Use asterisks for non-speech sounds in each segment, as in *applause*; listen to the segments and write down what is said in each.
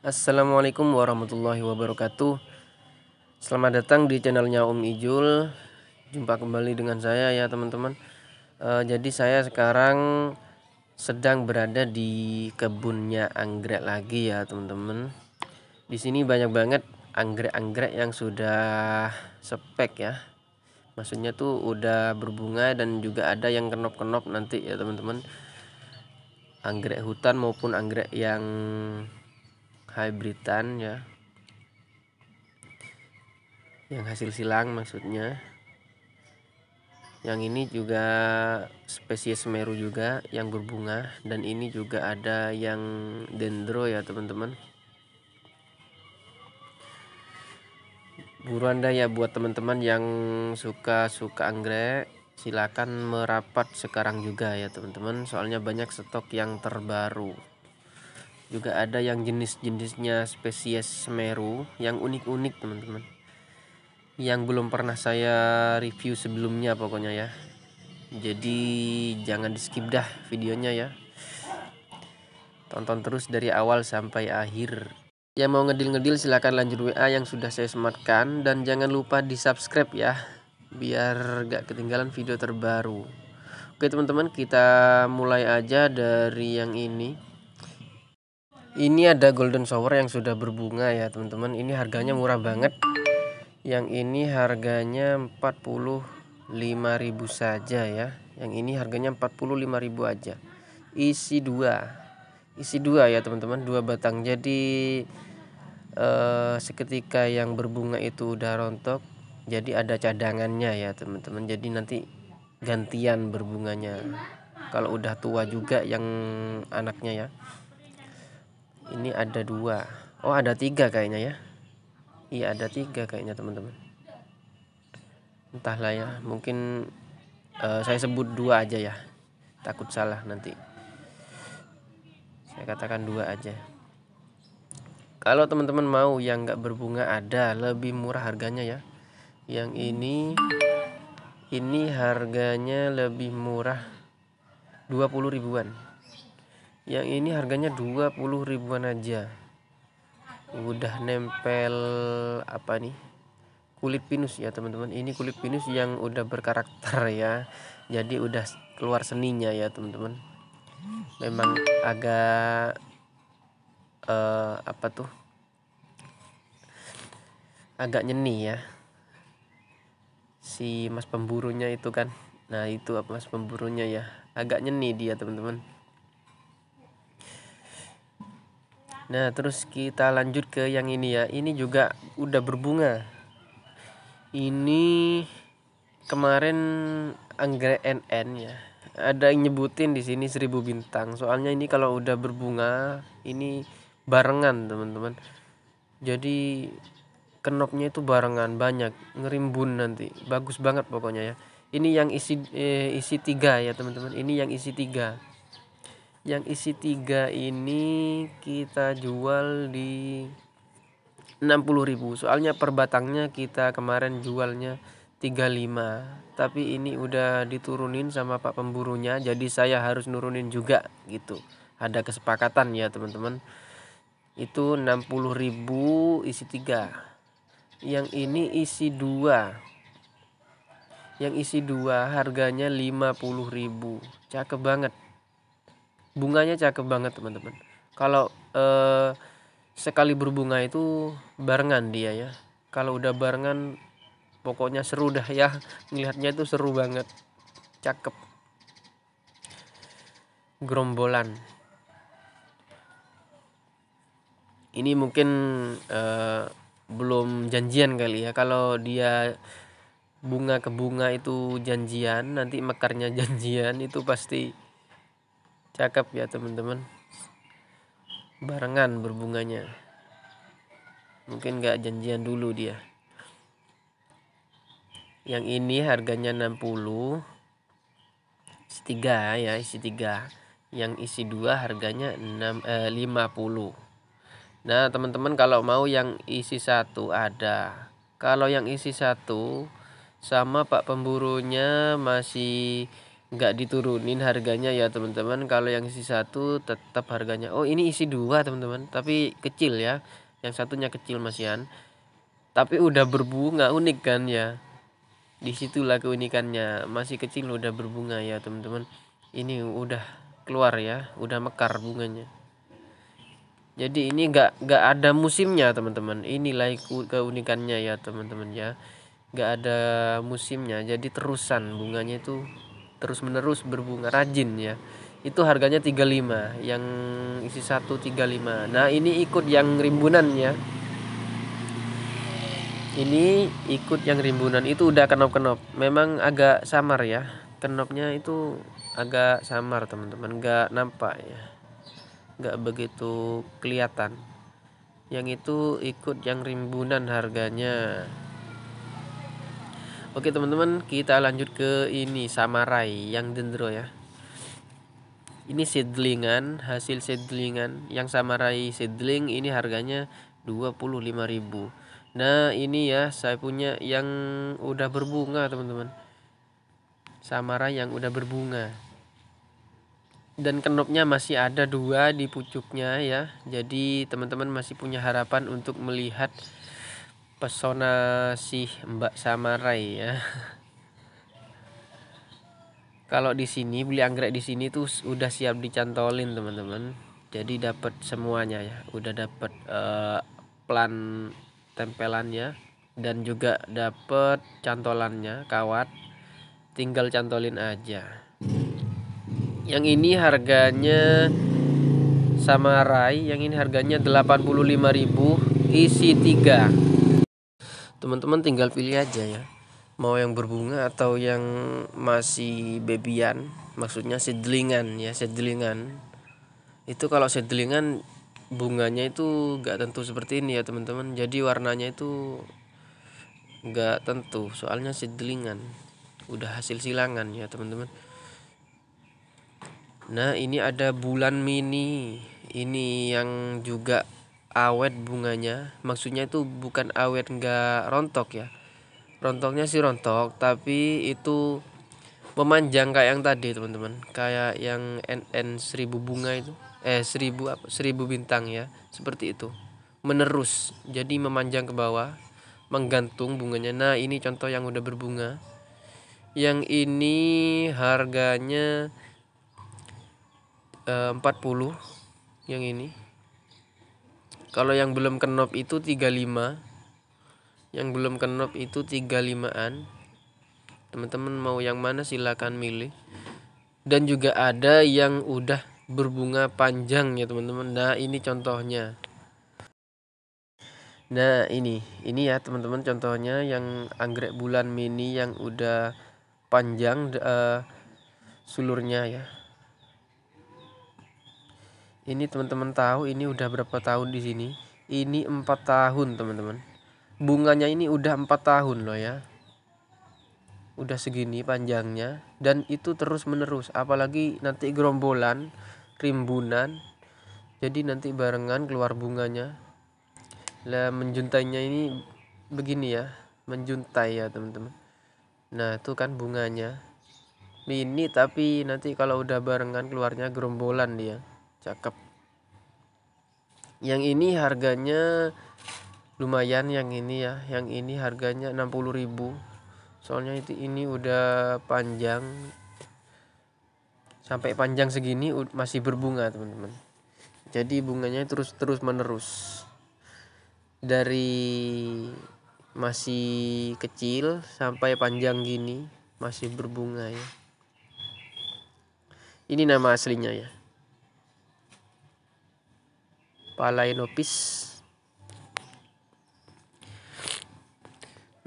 Assalamualaikum warahmatullahi wabarakatuh Selamat datang di channelnya Om Ijul Jumpa kembali dengan saya ya teman-teman e, Jadi saya sekarang sedang berada di kebunnya anggrek lagi ya teman-teman Di sini banyak banget anggrek-anggrek yang sudah spek ya Maksudnya tuh udah berbunga dan juga ada yang kenop-kenop nanti ya teman-teman Anggrek hutan maupun anggrek yang hybridan ya yang hasil silang maksudnya yang ini juga spesies meru juga yang berbunga dan ini juga ada yang dendro ya teman-teman buruan dah ya buat teman-teman yang suka-suka anggrek silakan merapat sekarang juga ya teman-teman soalnya banyak stok yang terbaru juga ada yang jenis-jenisnya spesies semeru yang unik-unik teman-teman yang belum pernah saya review sebelumnya pokoknya ya jadi jangan di skip dah videonya ya tonton terus dari awal sampai akhir yang mau ngedil-ngedil silahkan lanjut WA yang sudah saya sematkan dan jangan lupa di subscribe ya biar gak ketinggalan video terbaru oke teman-teman kita mulai aja dari yang ini ini ada golden shower yang sudah berbunga ya teman-teman. Ini harganya murah banget. Yang ini harganya 45.000 saja ya. Yang ini harganya 45.000 aja. Isi dua, Isi dua ya teman-teman, dua batang. Jadi eh, seketika yang berbunga itu udah rontok, jadi ada cadangannya ya teman-teman. Jadi nanti gantian berbunganya. Kalau udah tua juga yang anaknya ya ini ada dua oh ada tiga kayaknya ya iya ada tiga kayaknya teman-teman entahlah ya mungkin uh, saya sebut dua aja ya takut salah nanti saya katakan dua aja kalau teman-teman mau yang nggak berbunga ada lebih murah harganya ya yang ini ini harganya lebih murah 20 ribuan yang ini harganya 20 ribuan aja udah nempel apa nih kulit pinus ya teman-teman ini kulit pinus yang udah berkarakter ya jadi udah keluar seninya ya teman-teman memang agak uh, apa tuh agak nyeni ya si mas pemburunya itu kan nah itu apa mas pemburunya ya agak nyeni dia teman-teman Nah, terus kita lanjut ke yang ini ya. Ini juga udah berbunga. Ini kemarin anggrek NN ya. Ada yang nyebutin di sini seribu bintang. Soalnya ini kalau udah berbunga, ini barengan, teman-teman. Jadi kenopnya itu barengan banyak, ngerimbun nanti. Bagus banget pokoknya ya. Ini yang isi eh, isi tiga ya, teman-teman. Ini yang isi tiga yang isi tiga ini kita jual di 60.000 soalnya per batangnya kita kemarin jualnya 35 tapi ini udah diturunin sama pak pemburunya jadi saya harus nurunin juga gitu ada kesepakatan ya teman-teman itu 60.000 isi tiga yang ini isi dua yang isi dua harganya 50.000 cakep banget bunganya cakep banget teman-teman kalau eh, sekali berbunga itu barengan dia ya kalau udah barengan pokoknya seru dah ya ngelihatnya itu seru banget cakep gerombolan ini mungkin eh, belum janjian kali ya kalau dia bunga ke bunga itu janjian nanti mekarnya *laughs* janjian itu pasti cakep ya teman-teman barengan berbunganya mungkin gak janjian dulu dia yang ini harganya 60 isi 3 ya isi 3 yang isi 2 harganya 6, eh, 50 nah teman-teman kalau mau yang isi 1 ada kalau yang isi 1 sama pak pemburunya masih nggak diturunin harganya ya teman-teman kalau yang isi satu tetap harganya oh ini isi dua teman-teman tapi kecil ya yang satunya kecil masian tapi udah berbunga unik kan ya disitulah keunikannya masih kecil udah berbunga ya teman-teman ini udah keluar ya udah mekar bunganya jadi ini nggak nggak ada musimnya teman-teman inilah keunikannya ya teman-teman ya nggak ada musimnya jadi terusan bunganya itu terus menerus berbunga rajin ya itu harganya 35 yang isi 135 nah ini ikut yang rimbunan ya ini ikut yang rimbunan itu udah kenop-kenop memang agak samar ya kenopnya itu agak samar teman-teman nggak nampak ya nggak begitu kelihatan yang itu ikut yang rimbunan harganya Oke teman-teman kita lanjut ke ini samarai yang dendro ya ini seedlingan hasil seedlingan yang samarai seedling ini harganya 25.000 nah ini ya saya punya yang udah berbunga teman-teman Samurai yang udah berbunga dan kenopnya masih ada dua di pucuknya ya jadi teman-teman masih punya harapan untuk melihat pesona si Mbak Samarai ya. Kalau di sini beli anggrek di sini tuh udah siap dicantolin teman-teman. Jadi dapat semuanya ya, udah dapat uh, eh, plan tempelannya dan juga dapat cantolannya kawat. Tinggal cantolin aja. Yang ini harganya sama Samarai, yang ini harganya 85.000 isi 3 teman-teman tinggal pilih aja ya mau yang berbunga atau yang masih bebian maksudnya sedlingan ya sedlingan itu kalau sedlingan bunganya itu nggak tentu seperti ini ya teman-teman jadi warnanya itu nggak tentu soalnya sedlingan udah hasil silangan ya teman-teman nah ini ada bulan mini ini yang juga awet bunganya maksudnya itu bukan awet nggak rontok ya rontoknya sih rontok tapi itu memanjang kayak yang tadi teman-teman kayak yang NN seribu bunga itu eh seribu seribu bintang ya seperti itu menerus jadi memanjang ke bawah menggantung bunganya nah ini contoh yang udah berbunga yang ini harganya eh, 40 yang ini kalau yang belum kenop itu 35 yang belum kenop itu 35an teman-teman mau yang mana silahkan milih dan juga ada yang udah berbunga panjang ya teman-teman nah ini contohnya nah ini ini ya teman-teman contohnya yang anggrek bulan mini yang udah panjang uh, sulurnya ya ini teman-teman tahu ini udah berapa tahun di sini ini empat tahun teman-teman bunganya ini udah empat tahun loh ya udah segini panjangnya dan itu terus menerus apalagi nanti gerombolan rimbunan jadi nanti barengan keluar bunganya lah menjuntainya ini begini ya menjuntai ya teman-teman nah itu kan bunganya ini tapi nanti kalau udah barengan keluarnya gerombolan dia cakep yang ini harganya lumayan yang ini ya yang ini harganya 60000 soalnya itu ini udah panjang sampai panjang segini masih berbunga teman-teman jadi bunganya terus terus menerus dari masih kecil sampai panjang gini masih berbunga ya ini nama aslinya ya Phalaenopsis.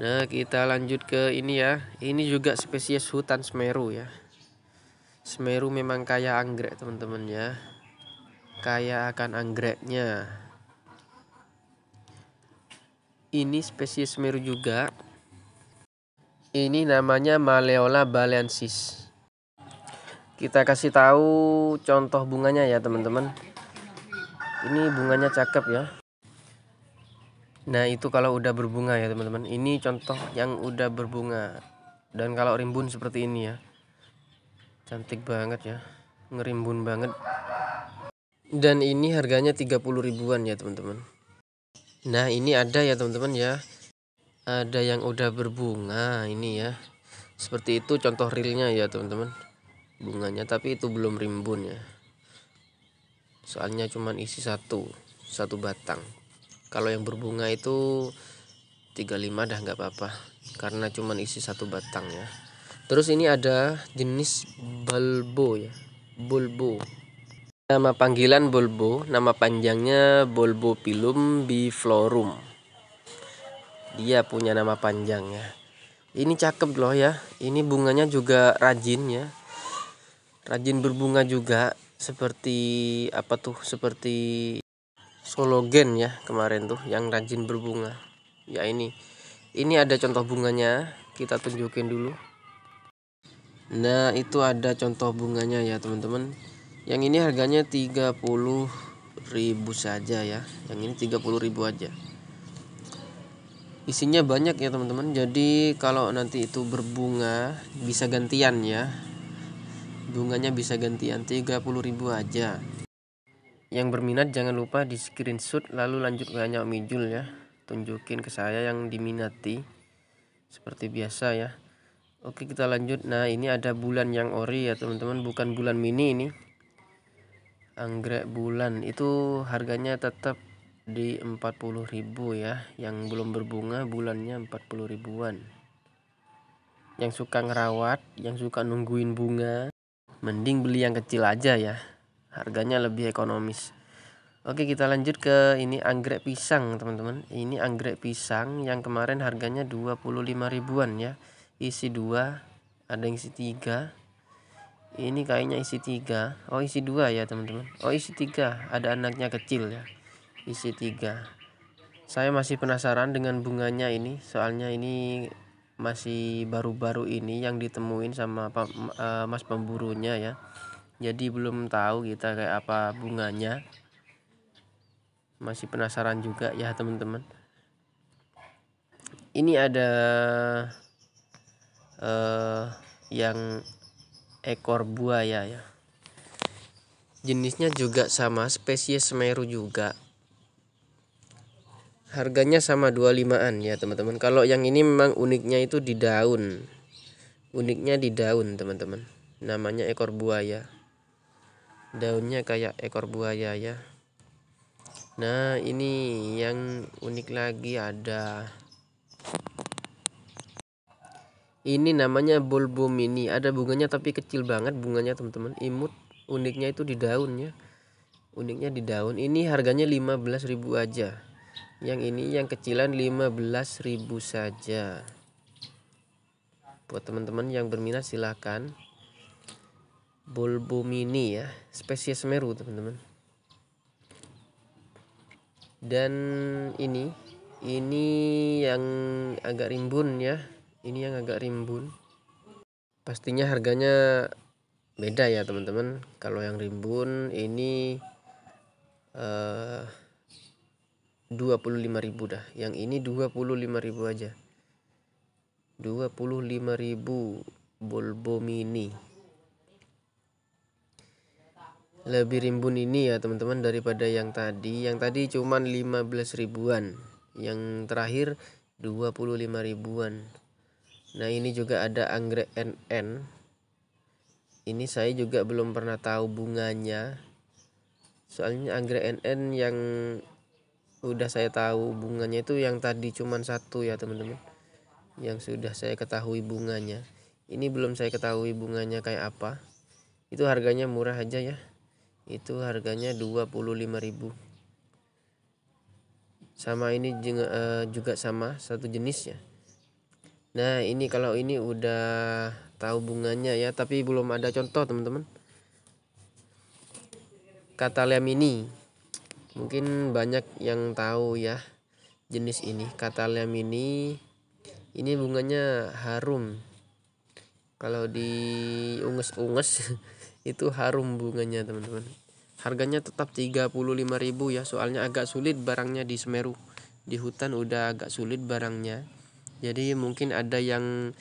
Nah, kita lanjut ke ini ya. Ini juga spesies hutan Semeru ya. Semeru memang kaya anggrek, teman-teman ya. Kaya akan anggreknya. Ini spesies Semeru juga. Ini namanya Maleola balensis Kita kasih tahu contoh bunganya ya, teman-teman ini bunganya cakep ya nah itu kalau udah berbunga ya teman-teman ini contoh yang udah berbunga dan kalau rimbun seperti ini ya cantik banget ya ngerimbun banget dan ini harganya 30 ribuan ya teman-teman nah ini ada ya teman-teman ya ada yang udah berbunga ini ya seperti itu contoh realnya ya teman-teman bunganya tapi itu belum rimbun ya soalnya cuman isi satu satu batang kalau yang berbunga itu 35 dah nggak apa-apa karena cuman isi satu batang ya terus ini ada jenis bulbo ya bulbo nama panggilan bulbo nama panjangnya bulbo pilum biflorum dia punya nama panjang ya ini cakep loh ya ini bunganya juga rajin ya rajin berbunga juga seperti apa tuh seperti sologen ya kemarin tuh yang rajin berbunga ya ini ini ada contoh bunganya kita tunjukin dulu nah itu ada contoh bunganya ya teman-teman yang ini harganya 30.000 saja ya yang ini 30.000 aja isinya banyak ya teman-teman jadi kalau nanti itu berbunga bisa gantian ya bunganya bisa gantian 30.000 aja yang berminat jangan lupa di screenshot lalu lanjut banyak mijul ya tunjukin ke saya yang diminati seperti biasa ya Oke kita lanjut nah ini ada bulan yang ori ya teman-teman bukan bulan mini ini anggrek bulan itu harganya tetap di 40.000 ya yang belum berbunga bulannya 40 ribuan yang suka ngerawat yang suka nungguin bunga mending beli yang kecil aja ya harganya lebih ekonomis Oke kita lanjut ke ini anggrek pisang teman-teman ini anggrek pisang yang kemarin harganya 25 ribuan ya isi 2 ada yang isi 3 ini kayaknya isi 3 oh isi 2 ya teman-teman oh isi 3 ada anaknya kecil ya isi 3 saya masih penasaran dengan bunganya ini soalnya ini masih baru-baru ini yang ditemuin sama e, mas pemburunya ya jadi belum tahu kita kayak apa bunganya masih penasaran juga ya teman-teman ini ada uh, yang ekor buaya ya jenisnya juga sama spesies semeru juga harganya sama 25an ya teman-teman kalau yang ini memang uniknya itu di daun uniknya di daun teman-teman namanya ekor buaya daunnya kayak ekor buaya ya nah ini yang unik lagi ada ini namanya bulbum ini ada bunganya tapi kecil banget bunganya teman-teman imut uniknya itu di daunnya uniknya di daun ini harganya 15.000 aja yang ini yang kecilan 15.000 saja buat teman-teman yang berminat silahkan bulbo mini ya spesies meru teman-teman dan ini ini yang agak rimbun ya ini yang agak rimbun pastinya harganya beda ya teman-teman kalau yang rimbun ini eh uh, 25.000 dah yang ini 25.000 aja 25.000 Bulbo Mini lebih rimbun ini ya teman-teman daripada yang tadi yang tadi cuman 15 ribuan yang terakhir 25 ribuan nah ini juga ada anggrek NN ini saya juga belum pernah tahu bunganya soalnya anggrek NN yang udah saya tahu bunganya itu yang tadi cuma satu ya teman-teman yang sudah saya ketahui bunganya ini belum saya ketahui bunganya kayak apa itu harganya murah aja ya itu harganya 25.000 sama ini juga, eh, juga sama satu jenis ya nah ini kalau ini udah tahu bunganya ya tapi belum ada contoh teman-teman katalia mini Mungkin banyak yang tahu ya jenis ini Catalium ini ini bunganya harum kalau di unges-unges *laughs* itu harum bunganya teman-teman harganya tetap 35.000 ya soalnya agak sulit barangnya di Semeru di hutan udah agak sulit barangnya jadi mungkin ada yang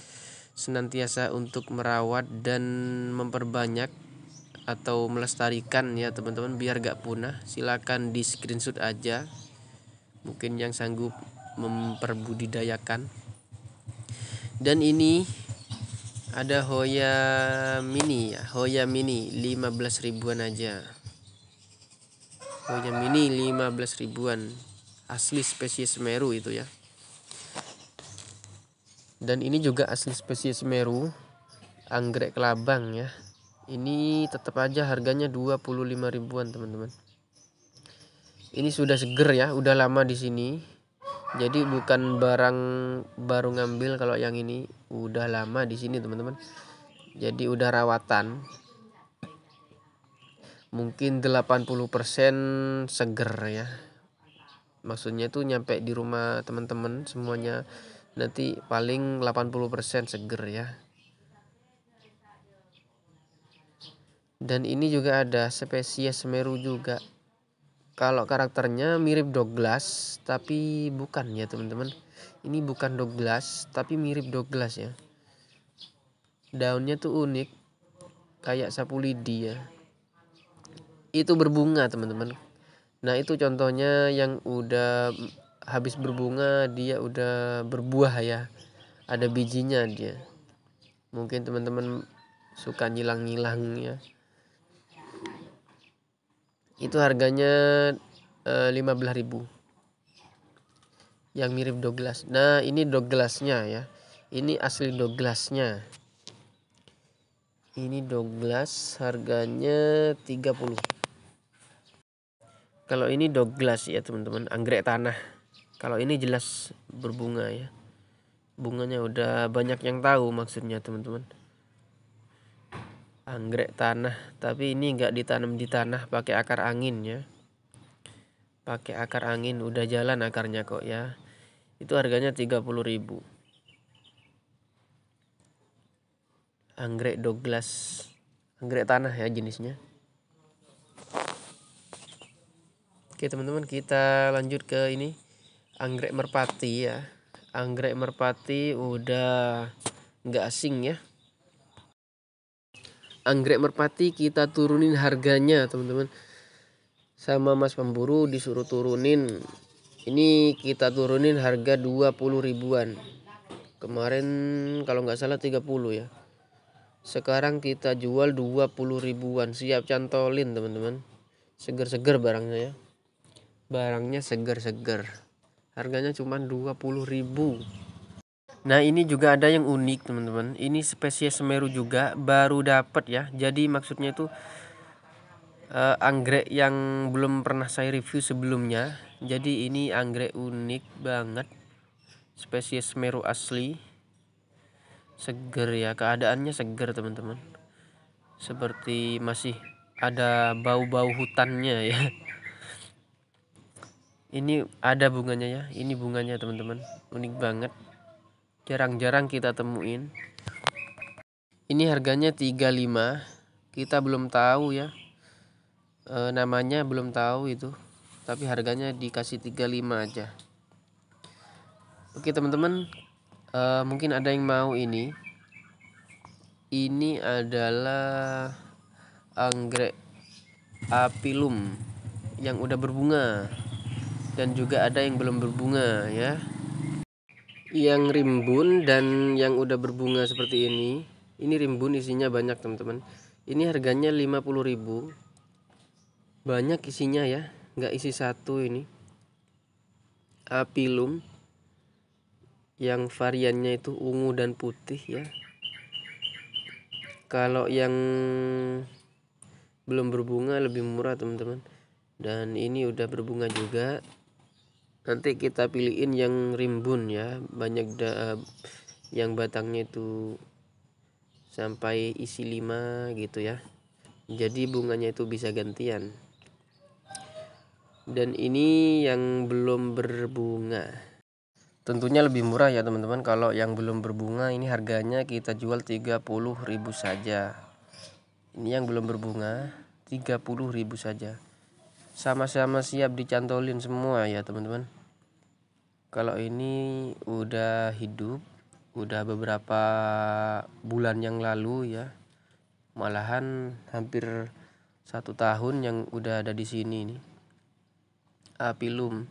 senantiasa untuk merawat dan memperbanyak atau melestarikan ya teman-teman biar gak punah silakan di screenshot aja mungkin yang sanggup memperbudidayakan dan ini ada Hoya Mini ya Hoya Mini 15 ribuan aja Hoya Mini 15 ribuan asli spesies meru itu ya dan ini juga asli spesies meru anggrek kelabang ya ini tetap aja harganya 25 ribuan teman-teman ini sudah seger ya udah lama di sini jadi bukan barang baru ngambil kalau yang ini udah lama di sini teman-teman jadi udah rawatan mungkin 80% seger ya maksudnya tuh nyampe di rumah teman-teman semuanya nanti paling 80% seger ya Dan ini juga ada spesies meru juga. Kalau karakternya mirip Douglas, tapi bukan ya teman-teman. Ini bukan Douglas, tapi mirip Douglas ya. Daunnya tuh unik, kayak sapu lidi ya. Itu berbunga teman-teman. Nah itu contohnya yang udah habis berbunga dia udah berbuah ya ada bijinya dia mungkin teman-teman suka nyilang-nyilang ya itu harganya eh, lima belas ribu yang mirip Douglas nah ini Douglasnya ya ini asli Douglasnya ini Douglas harganya 30 kalau ini Douglas ya teman-teman anggrek tanah kalau ini jelas berbunga ya bunganya udah banyak yang tahu maksudnya teman-teman anggrek tanah tapi ini nggak ditanam di tanah pakai akar angin ya pakai akar angin udah jalan akarnya kok ya itu harganya 30.000 anggrek Douglas anggrek tanah ya jenisnya oke teman-teman kita lanjut ke ini anggrek merpati ya anggrek merpati udah nggak asing ya anggrek merpati kita turunin harganya teman-teman sama mas pemburu disuruh turunin ini kita turunin harga 20 ribuan kemarin kalau nggak salah 30 ya sekarang kita jual 20 ribuan siap cantolin teman-teman seger-seger barangnya ya barangnya seger-seger harganya cuma 20 ribu Nah ini juga ada yang unik teman-teman. Ini spesies semeru juga baru dapat ya. Jadi maksudnya itu uh, eh, anggrek yang belum pernah saya review sebelumnya. Jadi ini anggrek unik banget. Spesies semeru asli. Seger ya keadaannya seger teman-teman. Seperti masih ada bau-bau hutannya ya. Ini ada bunganya ya. Ini bunganya teman-teman. Unik banget jarang-jarang kita temuin ini harganya 35 kita belum tahu ya e, namanya belum tahu itu tapi harganya dikasih 35 aja oke teman-teman e, mungkin ada yang mau ini ini adalah anggrek apilum yang udah berbunga dan juga ada yang belum berbunga ya yang rimbun dan yang udah berbunga seperti ini ini rimbun isinya banyak teman-teman ini harganya 50000 banyak isinya ya nggak isi satu ini apilum yang variannya itu ungu dan putih ya kalau yang belum berbunga lebih murah teman-teman dan ini udah berbunga juga nanti kita pilihin yang rimbun ya banyak da eh, yang batangnya itu sampai isi 5 gitu ya jadi bunganya itu bisa gantian dan ini yang belum berbunga tentunya lebih murah ya teman-teman kalau yang belum berbunga ini harganya kita jual 30.000 saja ini yang belum berbunga 30.000 saja sama-sama siap dicantolin semua ya teman-teman kalau ini udah hidup udah beberapa bulan yang lalu ya malahan hampir satu tahun yang udah ada di sini nih apilum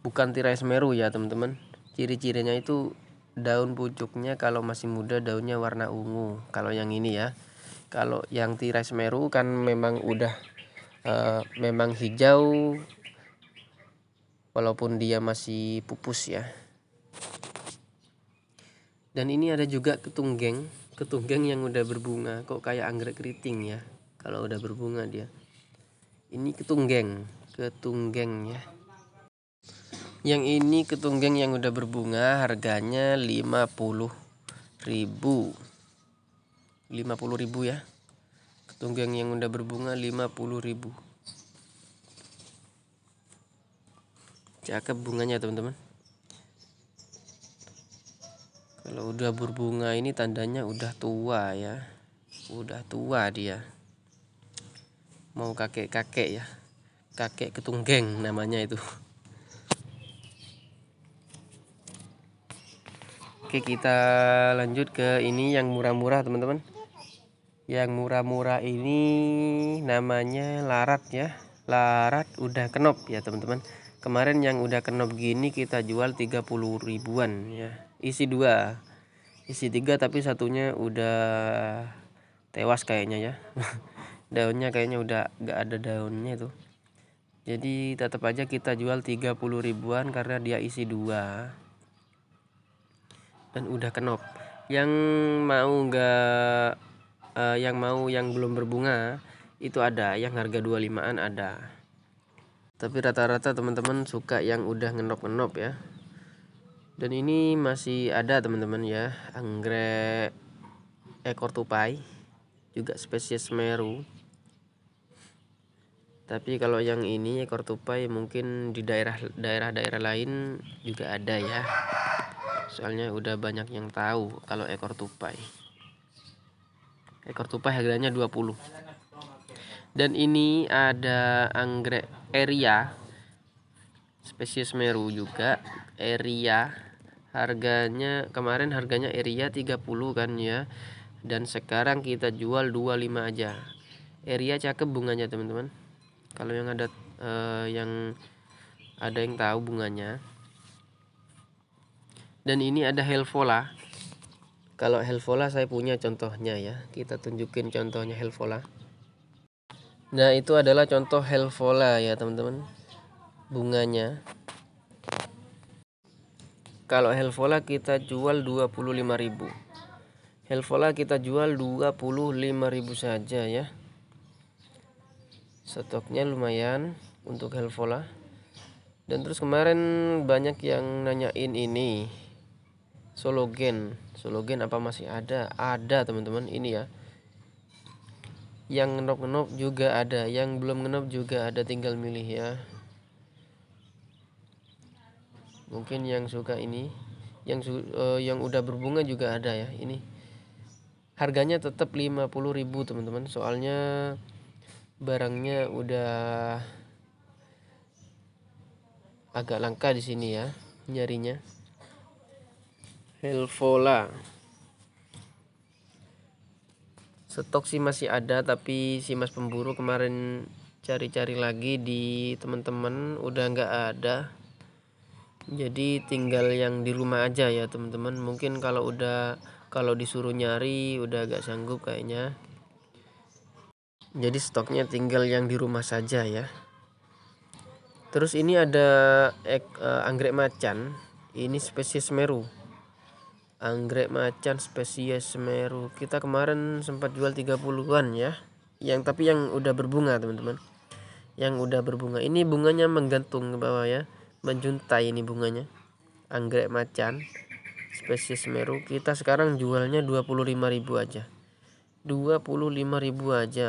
bukan tirai semeru ya teman-teman ciri-cirinya itu daun pucuknya kalau masih muda daunnya warna ungu kalau yang ini ya kalau yang tirai semeru kan memang udah Eh, memang hijau walaupun dia masih pupus ya dan ini ada juga ketunggeng ketunggeng yang udah berbunga kok kayak anggrek keriting ya kalau udah berbunga dia ini ketunggeng ketunggeng ya yang ini ketunggeng yang udah berbunga harganya 50 ribu 50 ribu ya Tunggang yang udah berbunga 50.000. Cakep bunganya, teman-teman. Kalau udah berbunga ini tandanya udah tua ya. Udah tua dia. Mau kakek-kakek ya. Kakek ketunggeng namanya itu. Oke, kita lanjut ke ini yang murah-murah, teman-teman yang murah-murah ini namanya larat ya larat udah kenop ya teman-teman kemarin yang udah kenop gini kita jual 30 ribuan ya isi dua isi tiga tapi satunya udah tewas kayaknya ya *laughs* daunnya kayaknya udah gak ada daunnya itu jadi tetap aja kita jual 30 ribuan karena dia isi dua dan udah kenop yang mau gak uh, yang mau yang belum berbunga itu ada yang harga 25an ada tapi rata-rata teman-teman suka yang udah ngenop-ngenop ya dan ini masih ada teman-teman ya anggrek ekor tupai juga spesies meru tapi kalau yang ini ekor tupai mungkin di daerah daerah-daerah lain juga ada ya soalnya udah banyak yang tahu kalau ekor tupai ekor tupai harganya 20 dan ini ada anggrek area spesies meru juga area harganya kemarin harganya Eria 30 kan ya dan sekarang kita jual 25 aja area cakep bunganya teman-teman kalau yang ada eh, yang ada yang tahu bunganya dan ini ada helvola kalau Helvola saya punya contohnya ya. Kita tunjukin contohnya Helvola. Nah, itu adalah contoh Helvola ya, teman-teman. Bunganya. Kalau Helvola kita jual 25.000. Helvola kita jual 25.000 saja ya. Stoknya lumayan untuk Helvola. Dan terus kemarin banyak yang nanyain ini Sologen Sologen apa masih ada ada teman-teman ini ya yang ngenop-ngenop juga ada yang belum ngenop juga ada tinggal milih ya mungkin yang suka ini yang su uh, yang udah berbunga juga ada ya ini harganya tetap 50.000 teman-teman soalnya barangnya udah agak langka di sini ya nyarinya Helvola. Stok sih masih ada tapi si Mas pemburu kemarin cari-cari lagi di teman-teman udah nggak ada. Jadi tinggal yang di rumah aja ya teman-teman. Mungkin kalau udah kalau disuruh nyari udah agak sanggup kayaknya. Jadi stoknya tinggal yang di rumah saja ya. Terus ini ada ek, eh, anggrek macan. Ini spesies meru anggrek macan spesies Semeru. Kita kemarin sempat jual 30-an ya. Yang tapi yang udah berbunga, teman-teman. Yang udah berbunga. Ini bunganya menggantung ke bawah ya. Menjuntai ini bunganya. Anggrek macan spesies Semeru. Kita sekarang jualnya 25.000 aja. 25.000 aja.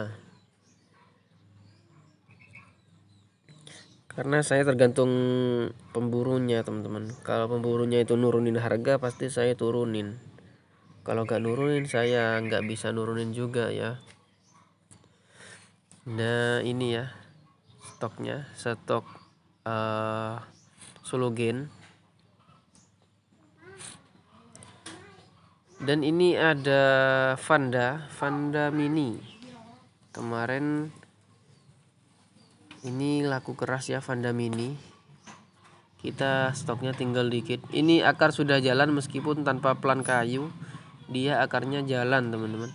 karena saya tergantung pemburunya teman-teman kalau pemburunya itu nurunin harga pasti saya turunin kalau gak nurunin saya nggak bisa nurunin juga ya nah ini ya stoknya stok uh, dan ini ada Vanda Vanda Mini kemarin ini laku keras ya Vanda mini. kita stoknya tinggal dikit ini akar sudah jalan meskipun tanpa pelan kayu dia akarnya jalan teman-teman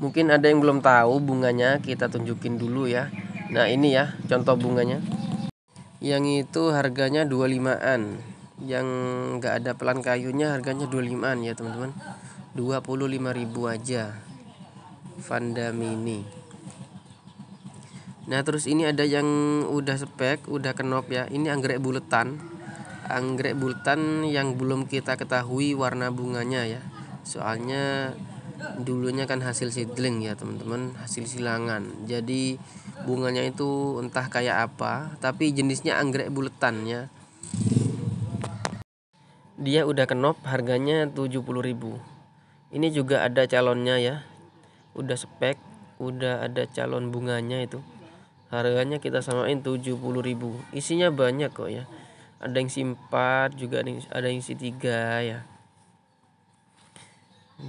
mungkin ada yang belum tahu bunganya kita tunjukin dulu ya nah ini ya contoh bunganya yang itu harganya 25an yang nggak ada pelan kayunya harganya 25an ya teman-teman 25.000 aja aja mini. Nah terus ini ada yang udah spek, udah kenop ya. Ini anggrek buletan. Anggrek buletan yang belum kita ketahui warna bunganya ya. Soalnya dulunya kan hasil seedling ya teman-teman, hasil silangan. Jadi bunganya itu entah kayak apa, tapi jenisnya anggrek buletan ya. Dia udah kenop harganya 70.000. Ini juga ada calonnya ya. Udah spek, udah ada calon bunganya itu harganya kita samain 70.000 isinya banyak kok ya ada yang simpat juga ada yang, ada yang si tiga ya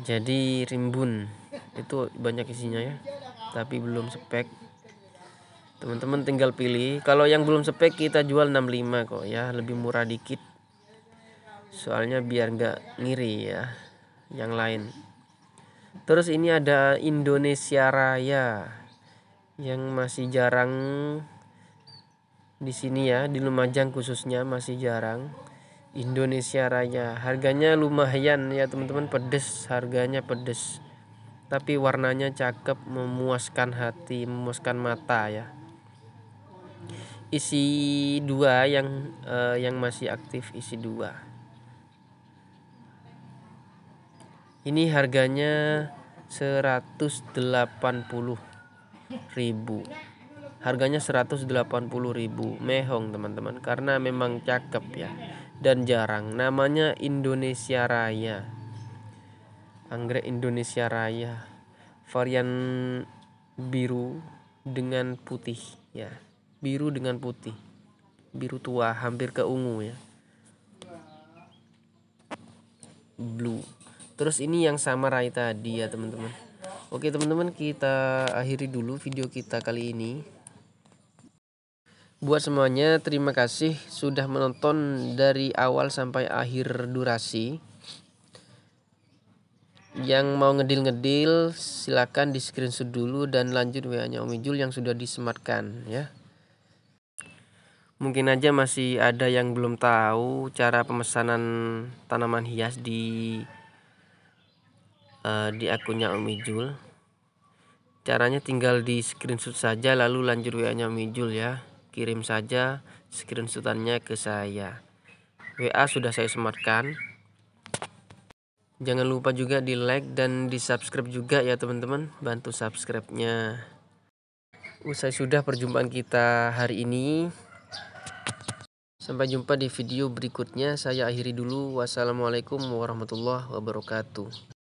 jadi rimbun itu banyak isinya ya tapi belum spek teman-teman tinggal pilih kalau yang belum spek kita jual 65 kok ya lebih murah dikit soalnya biar nggak ngiri ya yang lain terus ini ada Indonesia Raya yang masih jarang di sini ya di Lumajang khususnya masih jarang Indonesia Raya harganya lumayan ya teman-teman pedes harganya pedes tapi warnanya cakep memuaskan hati memuaskan mata ya isi dua yang eh, yang masih aktif isi dua ini harganya 180 ribu harganya ribu mehong teman-teman karena memang cakep ya dan jarang namanya Indonesia Raya anggrek Indonesia Raya varian biru dengan putih ya biru dengan putih biru tua hampir ke ungu ya blue terus ini yang sama Rai tadi ya teman-teman Oke teman-teman kita akhiri dulu video kita kali ini Buat semuanya terima kasih sudah menonton dari awal sampai akhir durasi Yang mau ngedil-ngedil silahkan di screenshot dulu dan lanjut WA nya Om Ijul yang sudah disematkan ya Mungkin aja masih ada yang belum tahu cara pemesanan tanaman hias di uh, di akunnya Umi Jul caranya tinggal di screenshot saja lalu lanjut WA-nya Umi Jul ya kirim saja screenshotannya ke saya WA sudah saya sematkan jangan lupa juga di like dan di subscribe juga ya teman-teman bantu subscribe-nya usai sudah perjumpaan kita hari ini Sampai jumpa di video berikutnya. Saya akhiri dulu. Wassalamualaikum warahmatullahi wabarakatuh.